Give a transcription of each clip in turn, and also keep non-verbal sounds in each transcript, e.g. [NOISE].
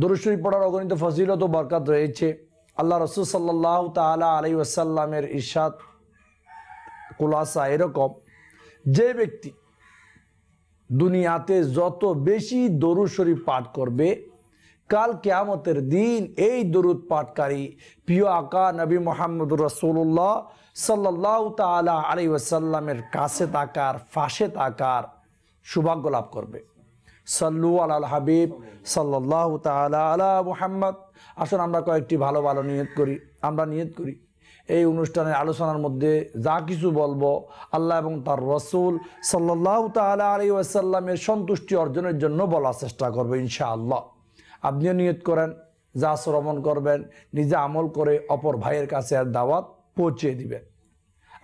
দুরুশরী পড়ার অগণিত ফজিলত ও বরকাত রয়েছে আল্লাহ রসুল সাল্লাহ তালা আলী আসাল্লামের ইশাদ কুলাসা এরকম যে ব্যক্তি দুনিয়াতে যত বেশি দরু শরীফ পাঠ করবে কাল কেয়ামতের দিন এই দরুদ পাঠকারী প্রিয় আকা নবী মোহাম্মদ রসুল্লাহ সাল্লাহ তালা আলী ওয়াসাল্লামের কাছে তাকার ফাঁসে তাকার সৌভাগ্য লাভ করবে সল্লু আল হাবিব সাল্লাহ তালা আলা মুহাম্মদ আসুন আমরা কয়েকটি ভালো ভালো নিয়ত করি আমরা নিয়ত করি এই অনুষ্ঠানের আলোচনার মধ্যে যা কিছু বলবো আল্লাহ এবং তার রসুল সাল্লাহ তালা আলি ওয়াসাল্লামের সন্তুষ্টি অর্জনের জন্য বলার চেষ্টা করবো ইনশাআল্লাহ আপনিও নিয়ত করেন যা শ্রবণ করবেন নিজে আমল করে অপর ভাইয়ের কাছে দাওয়াত পৌঁছে দিবেন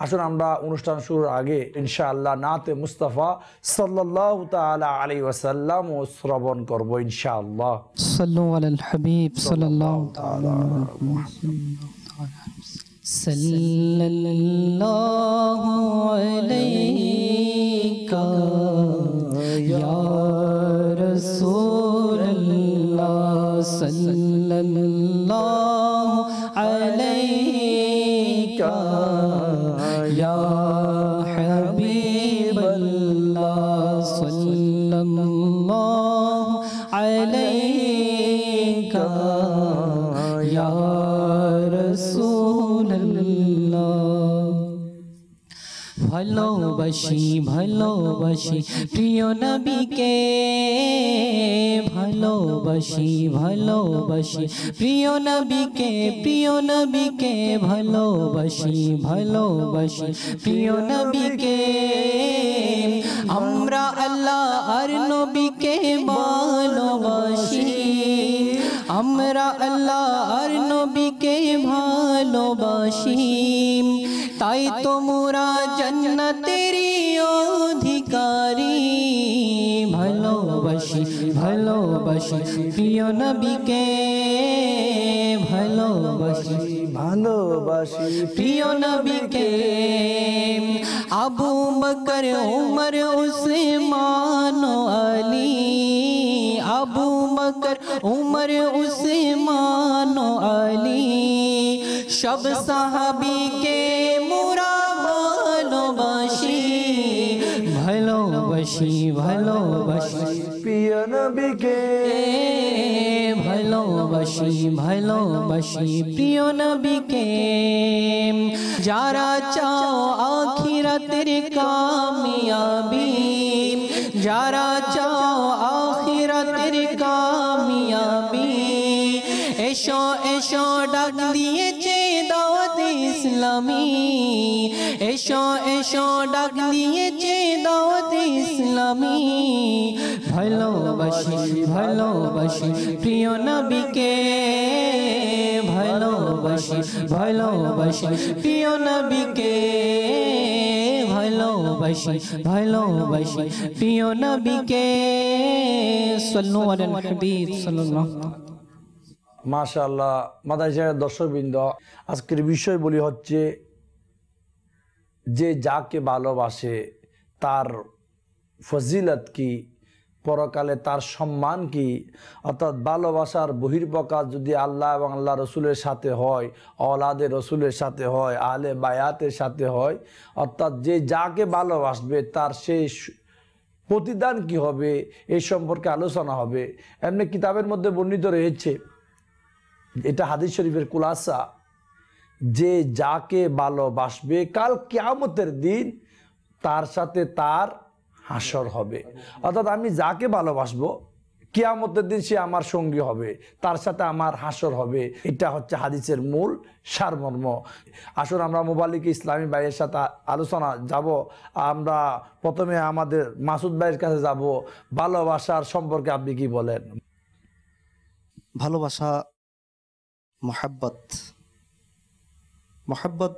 আসুন আমরা অনুষ্ঠান শুরুর আগে ইনশাআল্লাহ নাতে মুস্তাফা সাল্লাহ তালা আলী ওয়াসাল্লাম ও শ্রবণ করবো ইনশাআল্লাহ সাল্লু আল হাবিব সাল্লাহ صلى الله عليك يا رسول الله صلى الله صلى الله عليه ভালোবাসি ভালোবাসি প্রিয় নবীকে ভালোবাসি ভালোবাসি প্রিয় নবীকে প্রিয় নবীকে ভালোবাসি ভালোবাসি প্রিয় নবীকে আমরা আল্লাহ আর নবীকে ভালোবাসি আমরা আল্লাহ আর নবীকে ভালোবাসি তাই তোমরা জন্নতেরি অধিকারী ভালোবাসি ভালোবাসি প্রিয় নবীকে ভালোবাসি ভালোবাসি প্রিয় নবীকে আবু বকর উমর উসমান আলী कर उमर मानो अली शब साहबी के मुरा भलो बशी भलो बशी भलो बशी पिया नबी के भलो बशी भलो बशी पियो नबी के जारा चाओ आखिर तेरे कामयाबी जारा चाओ ইসলামী এসো এসো ডাক দিয়েছে দাওয়াত ইসলামী ভালোবাসি ভালোবাসি প্রিয় নবীকে ভালোবাসি ভালোবাসি প্রিয় নবীকে ভালোবাসি ভালোবাসি প্রিয় নবীকে সাল্লাল্লাহু আলাইহি ওয়া সাল্লাম মাশাল্লাহ মাদাইশাহের দর্শকবৃন্দ আজকের বিষয় বলি হচ্ছে যে যাকে ভালোবাসে তার ফজিলত কি পরকালে তার সম্মান কি অর্থাৎ ভালোবাসার বহির্প্রকাশ যদি আল্লাহ এবং আল্লাহ রসুলের সাথে হয় অলাদে রসুলের সাথে হয় আলে বায়াতের সাথে হয় অর্থাৎ যে যাকে ভালোবাসবে তার সেই প্রতিদান কি হবে এই সম্পর্কে আলোচনা হবে এমনি কিতাবের মধ্যে বর্ণিত রয়েছে এটা হাদিস শরীফের কুলাসা যে যাকে ভালোবাসবে কাল কেয়ামতের দিন তার সাথে তার হাসর হবে অর্থাৎ আমি যাকে ভালোবাসবো কেয়ামতের দিন সে আমার সঙ্গী হবে তার সাথে আমার হাসর হবে এটা হচ্ছে হাদিসের মূল সারমর্ম আসুন আমরা মোবালিক ইসলামী ভাইয়ের সাথে আলোচনা যাব আমরা প্রথমে আমাদের মাসুদ ভাইয়ের কাছে যাব ভালোবাসার সম্পর্কে আপনি কি বলেন ভালোবাসা মোহাব্বত মোহাব্বত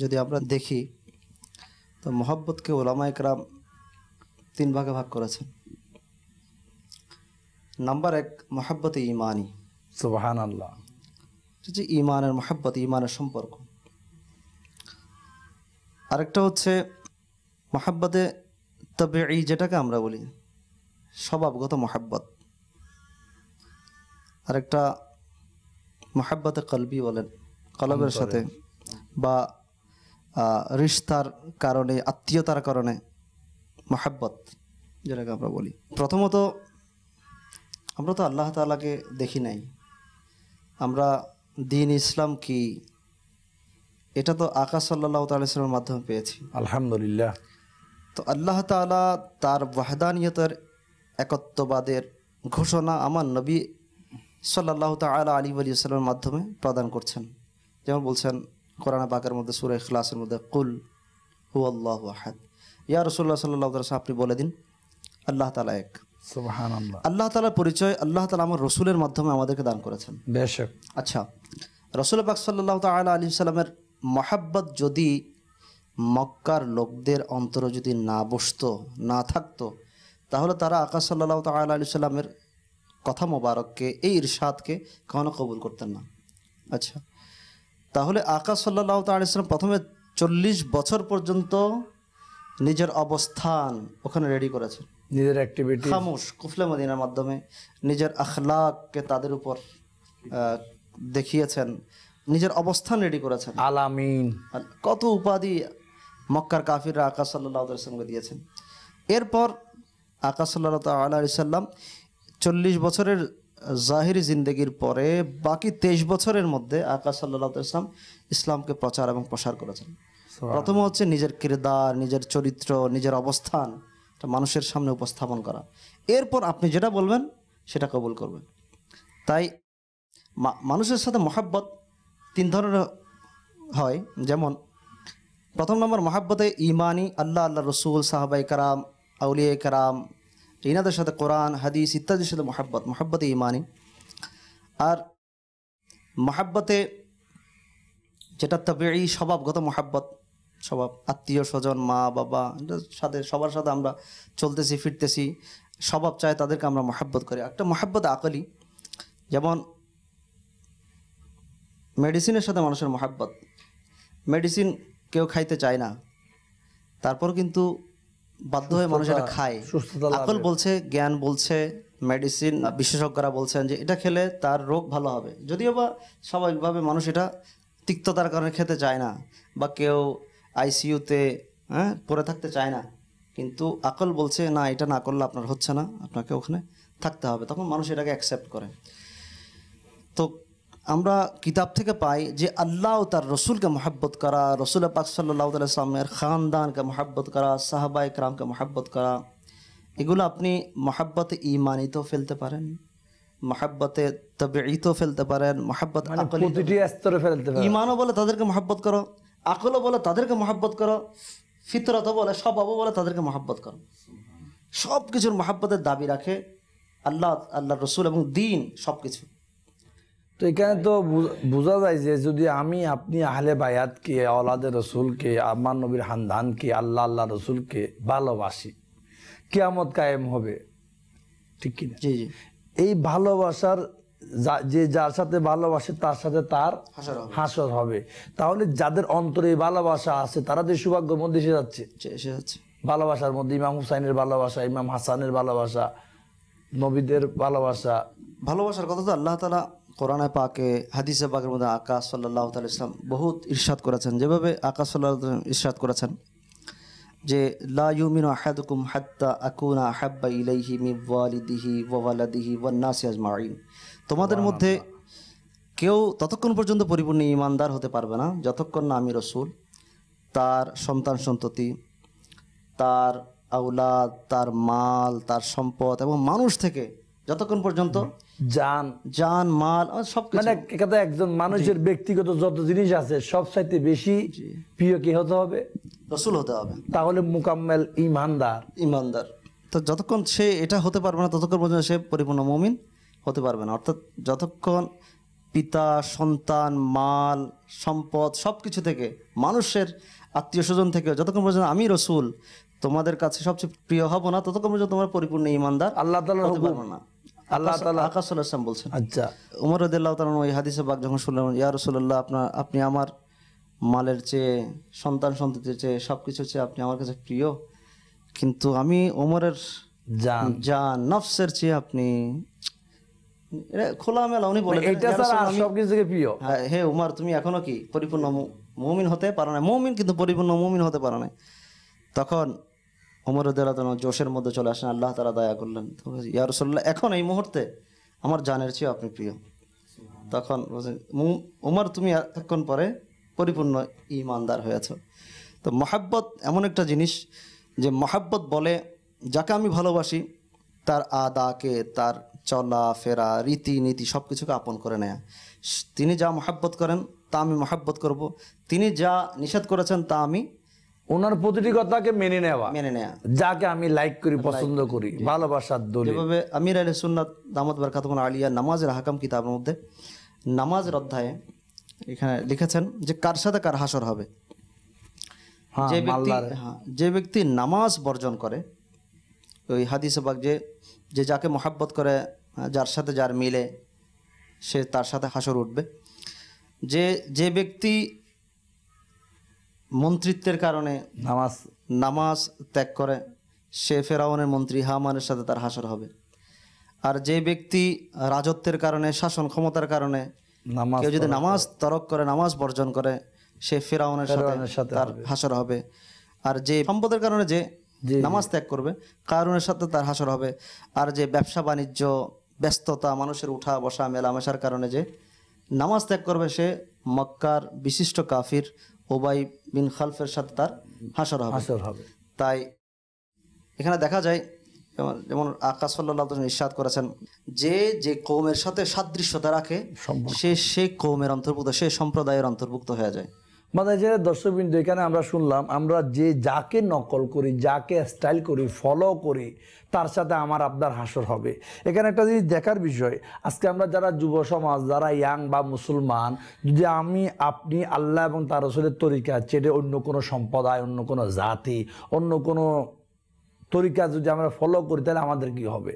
যদি আমরা দেখি তো মোহাব্বতকে ওলামা একরাম তিন ভাগে ভাগ করেছেন নাম্বার এক মোহাব্বত ইমানি সুবাহান আল্লাহ যে ইমানের মোহাব্বত ইমানের সম্পর্ক আরেকটা হচ্ছে মোহাব্বতে তবে এই যেটাকে আমরা বলি স্বভাবগত মোহাব্বত আরেকটা মোহাব্বতে কলবি বলেন কলবের সাথে বা রিস্তার কারণে আত্মীয়তার কারণে মোহাব্বত যেটাকে আমরা বলি প্রথমত আমরা তো আল্লাহ তালাকে দেখি নাই আমরা দিন ইসলাম কি এটা তো আকাশ সাল্লাহ তালামের মাধ্যমে পেয়েছি আলহামদুলিল্লাহ তো আল্লাহ তালা তার ওয়াহদানিয়তের একত্ববাদের ঘোষণা আমার নবী সাল্লাহ তালা আলী আলী সাল্লামের মাধ্যমে প্রদান করছেন যেমন বলছেন কোরআন বাকের মধ্যে সুরে খ্লাসের মধ্যে কুল হু আল্লাহ আহাদ ইয়া রসুল্লাহ সাল্লাহ তালা আপনি বলে দিন আল্লাহ তালা এক আল্লাহ তালার পরিচয় আল্লাহ তালা আমার রসুলের মাধ্যমে আমাদেরকে দান করেছেন বেশ আচ্ছা রসুল পাক সাল্লাহ তালা আলী সাল্লামের মহাব্বত যদি মক্কার লোকদের অন্তরে যদি না বসতো না থাকতো তাহলে তারা আকাশ সাল্লাহ তালা আলী সাল্লামের কথা মোবারককে এই ইরশাদকে কখনো কবুল করতেন না আচ্ছা তাহলে আকাশ সাল্লাহ তালিয়াল্লাম প্রথমে চল্লিশ বছর পর্যন্ত নিজের অবস্থান ওখানে রেডি করেছেন নিজের অ্যাক্টিভিটি খামোশ কুফলে মদিনার মাধ্যমে নিজের আখলাককে তাদের উপর দেখিয়েছেন নিজের অবস্থান রেডি করেছেন আলামিন কত উপাধি মক্কার কাফিররা আকাশ সাল্লাহ সাল্লামকে দিয়েছেন এরপর আকাশ সাল্লাহ আল্লাহ সাল্লাম চল্লিশ বছরের জাহির জিন্দগির পরে বাকি তেইশ বছরের মধ্যে আকাশ সাল্লাহ ইসলাম ইসলামকে প্রচার এবং প্রসার করেছেন প্রথম হচ্ছে নিজের কিরদার নিজের চরিত্র নিজের অবস্থান মানুষের সামনে উপস্থাপন করা এরপর আপনি যেটা বলবেন সেটা কবুল করবেন তাই মানুষের সাথে মহাব্বত তিন ধরনের হয় যেমন প্রথম নম্বর মহাব্বতে ইমানি আল্লাহ আল্লাহ রসুল সাহাবাই কারাম আউলিয়া কারাম এনাদের সাথে কোরআন হাদিস ইত্যাদির সাথে মহাব্বত মহাব্বতে ইমানি আর মহাব্বতে যেটা তবে এই স্বভাবগত মহাব্বত স্বভাব আত্মীয় স্বজন মা বাবা সাথে সবার সাথে আমরা চলতেছি ফিরতেছি স্বভাব চায় তাদেরকে আমরা মহাব্বত করি একটা মহাব্বত আকলি যেমন মেডিসিনের সাথে মানুষের মহাব্বত মেডিসিন কেউ খাইতে চায় না তারপর কিন্তু বাধ্য হয়ে মানুষ এটা খায় আকল বলছে জ্ঞান বলছে মেডিসিন বিশেষজ্ঞরা বলছেন যে এটা খেলে তার রোগ ভালো হবে যদিও বা স্বাভাবিকভাবে মানুষ এটা তিক্ততার কারণে খেতে চায় না বা কেউ আইসিইউতে হ্যাঁ পড়ে থাকতে চায় না কিন্তু আকল বলছে না এটা না করলে আপনার হচ্ছে না আপনাকে ওখানে থাকতে হবে তখন মানুষ এটাকে অ্যাকসেপ্ট করে তো আমরা কিতাব থেকে পাই যে আল্লাহ তার রসুলকে মহাব্বত করা রসুল পাক সাল্লাহ তালামের খানদানকে মহাব্বত করা সাহাবা ইকরামকে মহাব্বত করা এগুলো আপনি মহাব্বতে ইমানিতেও ফেলতে পারেন মহাব্বতে তবেইতেও ফেলতে পারেন মহাব্বত ইমানও মানে বলে তাদেরকে মহাব্বত করো আকলও বলে তাদেরকে মহাব্বত করো ফিতরতও বলে সব আবু বলে তাদেরকে মহাব্বত করো সব কিছুর মহাব্বতের দাবি রাখে আল্লাহ আল্লাহ রসুল এবং দিন সব কিছু তো এখানে তো বোঝা যায় যে যদি আমি আপনি আহলে বায়াতকে আওলাদে রসুলকে আমার নবীর হানধানকে আল্লাহ আল্লাহ রসুলকে ভালোবাসি কেয়ামত কায়েম হবে ঠিক কি জি জি এই ভালোবাসার যে যার সাথে ভালোবাসে তার সাথে তার হাসর হবে তাহলে যাদের অন্তরে ভালোবাসা আছে তারা তো সৌভাগ্য মধ্যে এসে যাচ্ছে এসে যাচ্ছে ভালোবাসার মধ্যে ইমাম হুসাইনের ভালোবাসা ইমাম হাসানের ভালোবাসা নবীদের ভালোবাসা ভালোবাসার কথা তো আল্লাহ তালা কোরআনে পাকে হাদিসে পাকের মধ্যে আকাশ সাল্লাহ তাল ইসলাম বহুত ইরশাদ করেছেন যেভাবে আকাশ সাল্লাহ ইরশাদ করেছেন যে লা আহাদুকুম হাত্তা আকুনা হাব্বা ইলাইহি মি ওয়ালিদিহি ওয়ালাদিহি ওয়ান্নাসি আজমাইন তোমাদের মধ্যে কেউ ততক্ষণ পর্যন্ত পরিপূর্ণ ইমানদার হতে পারবে না যতক্ষণ না আমি রসুল তার সন্তান সন্ততি তার আউলাদ তার মাল তার সম্পদ এবং মানুষ থেকে যতক্ষণ পর্যন্ত যান যান মাল সব মানে কথা একজন মানুষের ব্যক্তিগত যত জিনিস আছে সব চাইতে বেশি প্রিয় কি হতে হবে রসুল হতে হবে তাহলে মোকাম্মেল ইমানদার ইমানদার তো যতক্ষণ সে এটা হতে পারবে না ততক্ষণ পর্যন্ত সে পরিপূর্ণ মমিন হতে পারবে না অর্থাৎ যতক্ষণ পিতা সন্তান মাল সম্পদ সব কিছু থেকে মানুষের আত্মীয় স্বজন থেকে যতক্ষণ পর্যন্ত আমি রসুল তোমাদের কাছে সবচেয়ে প্রিয় হব না ততক্ষণ পর্যন্ত তোমার পরিপূর্ণ ইমানদার আল্লাহ তালা হতে পারবে না আল্লাহ তালা আকাশ সাল্লাম বলছেন আচ্ছা উমর রদুল্লাহ তালন ওই হাদিসে বাগ যখন শুনলেন ইয়া রসুল্লাহ আপনার আপনি আমার মালের চেয়ে সন্তান সন্ততির চেয়ে সবকিছু চেয়ে আপনি আমার কাছে প্রিয় কিন্তু আমি ওমরের জান জান নফসের চেয়ে আপনি খোলামেলা উনি বলে এটা সবকিছু থেকে প্রিয় হ্যাঁ হে উমর তুমি এখনো কি পরিপূর্ণ মুমিন হতে পারো না মুমিন কিন্তু পরিপূর্ণ মুমিন হতে পারো না তখন ওমর দেলাতন জোশের মধ্যে চলে আসেন আল্লাহ তারা দয়া করলেন ইয়ারসল্লাহ এখন এই মুহূর্তে আমার জানের চেয়েও আপনি প্রিয় তখন ওমর তুমি এখন পরে পরিপূর্ণ ইমানদার হয়েছ তো মহাব্বত এমন একটা জিনিস যে মহাব্বত বলে যাকে আমি ভালোবাসি তার আদাকে তার চলা ফেরা রীতিনীতি সব কিছুকে আপন করে নেয়া তিনি যা মহাব্বত করেন তা আমি মহাব্বত করব তিনি যা নিষেধ করেছেন তা আমি ওনার প্রতিটি কথাকে মেনে নেওয়া মেনে নেওয়া যাকে আমি লাইক করি পছন্দ করি ভালোবাসার দলিল যেভাবে আমির আলী সুন্নাত দামত বরকাতমন আলিয়া নামাজের হাকাম কিতাবের মধ্যে নামাজের অধ্যায়ে এখানে লিখেছেন যে কার সাথে কার হাসর হবে হ্যাঁ, হ্যাঁ, যে ব্যক্তি নামাজ বর্জন করে ওই হাদিস বাগ যে যে যাকে মহাব্বত করে যার সাথে যার মিলে সে তার সাথে হাসর উঠবে যে যে ব্যক্তি মন্ত্রিত্বের কারণে নামাজ নামাজ ত্যাগ করে সে ফেরাউনের মন্ত্রী হামানের সাথে তার হাসর হবে আর যে ব্যক্তি রাজত্বের কারণে শাসন ক্ষমতার কারণে কেউ যদি নামাজ তরক করে নামাজ বর্জন করে সে ফেরাউনের সাথে তার হাসর হবে আর যে সম্পদের কারণে যে নামাজ ত্যাগ করবে কারণের সাথে তার হাসর হবে আর যে ব্যবসা বাণিজ্য ব্যস্ততা মানুষের উঠা বসা মেলামেশার কারণে যে নামাজ ত্যাগ করবে সে মক্কার বিশিষ্ট কাফির ওবাই বিন খালফের সাথে তার হাসর হবে তাই এখানে দেখা যায় যেমন আকাশ সাল্লাহ ইসাদ করেছেন যে যে কৌমের সাথে সাদৃশ্যতা রাখে সে সেই কৌমের অন্তর্ভুক্ত সে সম্প্রদায়ের অন্তর্ভুক্ত হয়ে যায় মাদাজের দর্শকবিন্দু এখানে আমরা শুনলাম আমরা যে যাকে নকল করি যাকে স্টাইল করি ফলো করি তার সাথে আমার আপনার হাসর হবে এখানে একটা জিনিস দেখার বিষয় আজকে আমরা যারা যুব সমাজ যারা ইয়াং বা মুসলমান যদি আমি আপনি আল্লাহ এবং তার রসুলের তরিকা চেটে অন্য কোনো সম্প্রদায় অন্য কোনো জাতি অন্য কোনো তরিকা যদি আমরা ফলো করি তাহলে আমাদের কি হবে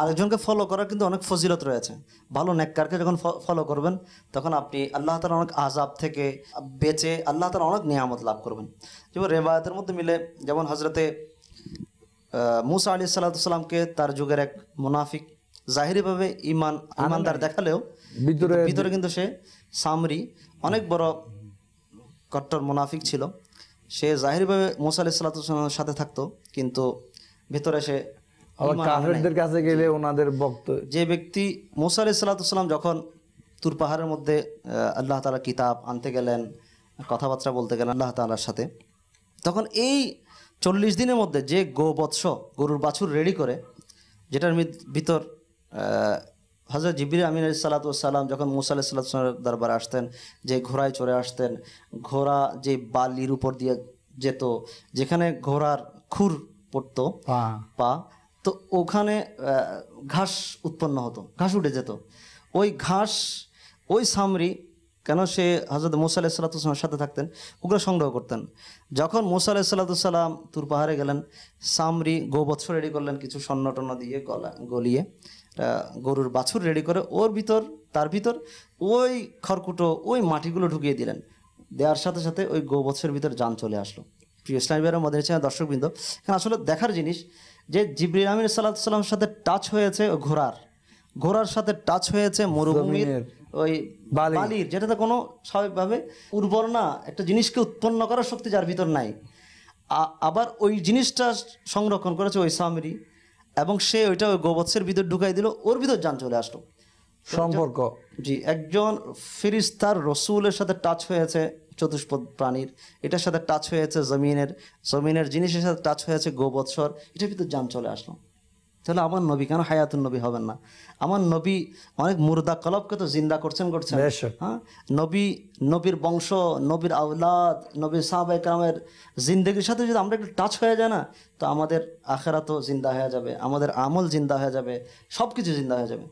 আরেকজনকে ফলো করার কিন্তু অনেক ফজিলত রয়েছে ভালো নেককারকে যখন ফলো করবেন তখন আপনি আল্লাহ তালা অনেক আজাব থেকে বেঁচে আল্লাহ তালা অনেক নিয়ামত লাভ করবেন যেমন রেবায়তের মধ্যে মিলে যেমন হজরতে মুসা আলি সাল্লাহসাল্লামকে তার যুগের এক মুনাফিক জাহিরিভাবে ইমান ইমানদার দেখালেও ভিতরে কিন্তু সে সামরি অনেক বড় কট্টর মুনাফিক ছিল সে জাহিরিভাবে মুসা আলি সাল্লাতামের সাথে থাকতো কিন্তু ভিতরে সে কাফেরদের কাছে গেলে ওনাদের বক্ত যে ব্যক্তি মোসা আলি সাল্লাতাম যখন তুর পাহাড়ের মধ্যে আল্লাহ তালা কিতাব আনতে গেলেন কথাবার্তা বলতে গেলেন আল্লাহ তালার সাথে তখন এই চল্লিশ দিনের মধ্যে যে গোবৎস গরুর বাছুর রেডি করে যেটার ভিতর হজরত জিবির আমিন সালাতাম যখন মোসা আলি সাল্লাহামের দরবারে আসতেন যে ঘোড়ায় চড়ে আসতেন ঘোড়া যে বালির উপর দিয়ে যেত যেখানে ঘোড়ার খুর পড়তো পা তো ওখানে ঘাস উৎপন্ন হতো ঘাস উঠে যেত ওই ঘাস ওই সামরি কেন সে হজরত মোসা আলাহ সাথে থাকতেন ওগুলো সংগ্রহ করতেন যখন মোসা আলাহ সাল্লাতুসাল্লাম তুর পাহাড়ে গেলেন সামরি গোবৎসর রেডি করলেন কিছু স্বর্ণ টন্ন দিয়ে গলা গলিয়ে গরুর বাছুর রেডি করে ওর ভিতর তার ভিতর ওই খড়কুটো ওই মাটিগুলো ঢুকিয়ে দিলেন দেওয়ার সাথে সাথে ওই গোবৎসের ভিতর যান চলে আসলো প্রিয় ইসলামী ভাইয়ের মদিনা চ্যানেল দর্শকবৃন্দ এখানে আসলে দেখার জিনিস যে জিবরিল আমিন সাল্লামের সাথে টাচ হয়েছে ঘোড়ার ঘোড়ার সাথে টাচ হয়েছে মরুভূমির ওই বালির যেটাতে কোনো স্বাভাবিকভাবে উর্বর না একটা জিনিসকে উৎপন্ন করার শক্তি যার ভিতর নাই আবার ওই জিনিসটা সংরক্ষণ করেছে ওই সামরি এবং সে ওইটা ওই গোবৎসের ভিতর ঢুকাই দিল ওর ভিতর যান চলে আসলো সম্পর্ক জি একজন ফিরিস্তার রসুলের সাথে টাচ হয়েছে চতুষ্পদ প্রাণীর এটার সাথে টাচ হয়েছে জমিনের জমিনের জিনিসের সাথে টাচ হয়েছে গোবৎসর এটার ভিতর যান চলে আসলো তাহলে আমার নবী কেন হায়াতুন নবী হবেন না আমার নবী অনেক মুর্দা কলবকে তো জিন্দা করছেন করছেন হ্যাঁ নবী নবীর বংশ নবীর আউলাদ নবীর সাহাবাই কামের জিন্দগির সাথে যদি আমরা একটু টাচ হয়ে যায় না তো আমাদের তো জিন্দা হয়ে যাবে আমাদের আমল জিন্দা হয়ে যাবে সব কিছু জিন্দা হয়ে যাবে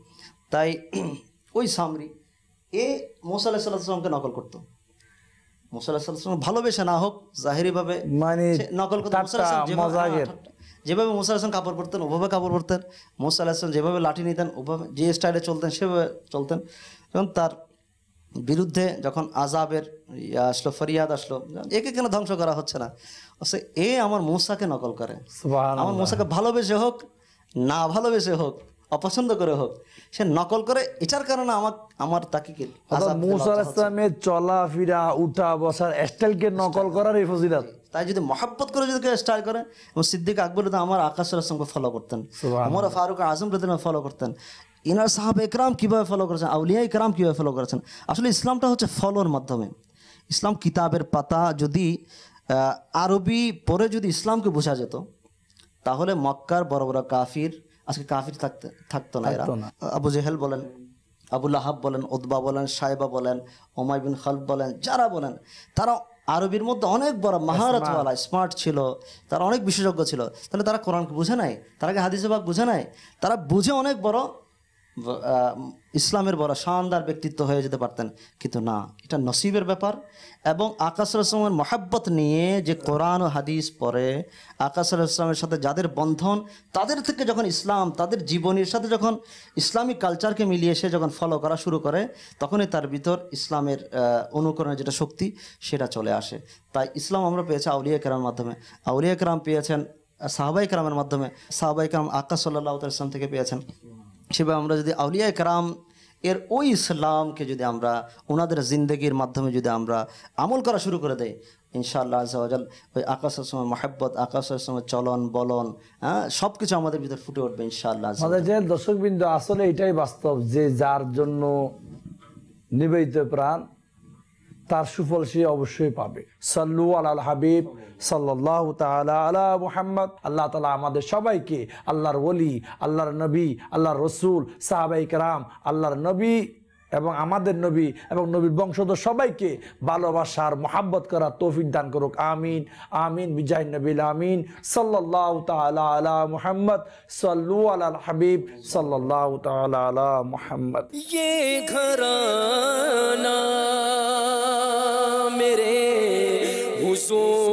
তাই [CLEARS THROAT] ওই সামরি এ মোসা আলাহিসাল্লামকে নকল করতো মুসাল্লাহ ভালোবেসে না হোক জাহিরিভাবে মানে নকল যেভাবে মোসা হ্যাঁ, হ্যাঁ, হ্যাঁ। হাসান কাপড় পরতেন ওভাবে কাপড় পরতেন মোসা হাসান যেভাবে লাঠি নিতেন ওভাবে যে স্টাইলে চলতেন সেভাবে চলতেন এবং তার বিরুদ্ধে যখন আজাবের ইয়া আসলো ফরিয়াদ আসলো একে কেন ধ্বংস করা হচ্ছে না সে এ আমার মূসাকে নকল করে আমার মূসাকে ভালোবেসে হোক না ভালোবেসে হোক অপছন্দ করে হোক সে নকল করে এটার কারণে আমার আমার তাকে কি মুসা ইসলামের চলাফেরা উঠা বসার স্টাইলকে নকল করার এই ফজিলত তাই যদি মহাব্বত করে যদি কেউ স্টাইল করে এবং সিদ্দিক আকবর আমার আকাশ সঙ্গে ফলো করতেন আমার ফারুক আজম রদিন ফলো করতেন ইনার সাহাব একরাম কীভাবে ফলো করেছেন আউলিয়া একরাম কীভাবে ফলো করেছেন আসলে ইসলামটা হচ্ছে ফলোর মাধ্যমে ইসলাম কিতাবের পাতা যদি আরবি পরে যদি ইসলামকে বোঝা যেত তাহলে মক্কার বড় বড় কাফির আজকে কাফির থাকতে থাকতো না এরা আবু জেহেল বলেন আবু আহাব বলেন ওদবা বলেন সাহেবা বলেন ওমাই বিন খালফ বলেন যারা বলেন তারা আরবির মধ্যে অনেক বড় মাহারতওয়ালা স্মার্ট ছিল তারা অনেক বিশেষজ্ঞ ছিল তাহলে তারা কোরআনকে বুঝে নাই তারা হাদিসবাগ বুঝে নাই তারা বুঝে অনেক বড় ইসলামের বড় শানদার ব্যক্তিত্ব হয়ে যেতে পারতেন কিন্তু না এটা নসিবের ব্যাপার এবং আকাশ রসমের মহাব্বত নিয়ে যে কোরআন ও হাদিস পরে আকাশ ইসলামের সাথে যাদের বন্ধন তাদের থেকে যখন ইসলাম তাদের জীবনের সাথে যখন ইসলামিক কালচারকে মিলিয়ে সে যখন ফলো করা শুরু করে তখনই তার ভিতর ইসলামের অনুকরণের যেটা শক্তি সেটা চলে আসে তাই ইসলাম আমরা পেয়েছি আউলিয়া কেরামের মাধ্যমে আউলিয়া কেরাম পেয়েছেন সাহাবাই কেরামের মাধ্যমে সাহাবাই কেরাম আকাশ সাল্লাহ ইসলাম থেকে পেয়েছেন সেভাবে আমরা যদি আউলিয়া কারাম এর ওই ইসলামকে যদি আমরা ওনাদের জিন্দগির মাধ্যমে যদি আমরা আমল করা শুরু করে দেয় ইনশাআল্লাহ আজাল ওই আকাশের সময় মহাব্বত আকাশের সময় চলন বলন হ্যাঁ সব কিছু আমাদের ভিতরে ফুটে উঠবে ইনশাআল্লাহ আমাদের দর্শকবৃন্দ আসলে এটাই বাস্তব যে যার জন্য নিবেদিত প্রাণ তার সুফল সে অবশ্যই পাবে সাল্লু আলাল হাবিব সাল্লাল্লাহু তাআলা আলা মুহাম্মদ আল্লাহ তাআলা আমাদের সবাইকে আল্লাহর ওলি আল্লাহর নবী আল্লাহর রাসূল সাহাবায়ে কেরাম আল্লাহর নবী এবং আমাদের নবী এবং নবীর বংশধর সবাইকে ভালোবাসার মোহাব্বত করা তৌফিক দান করুক আমিন আমিন মিজাই নবীল আমিন সাল্লাহ তালা আলা মোহাম্মদ সল্লু আলা হাবিব সাল্লাহ তালা আলা মোহাম্মদ মেরে হুজুর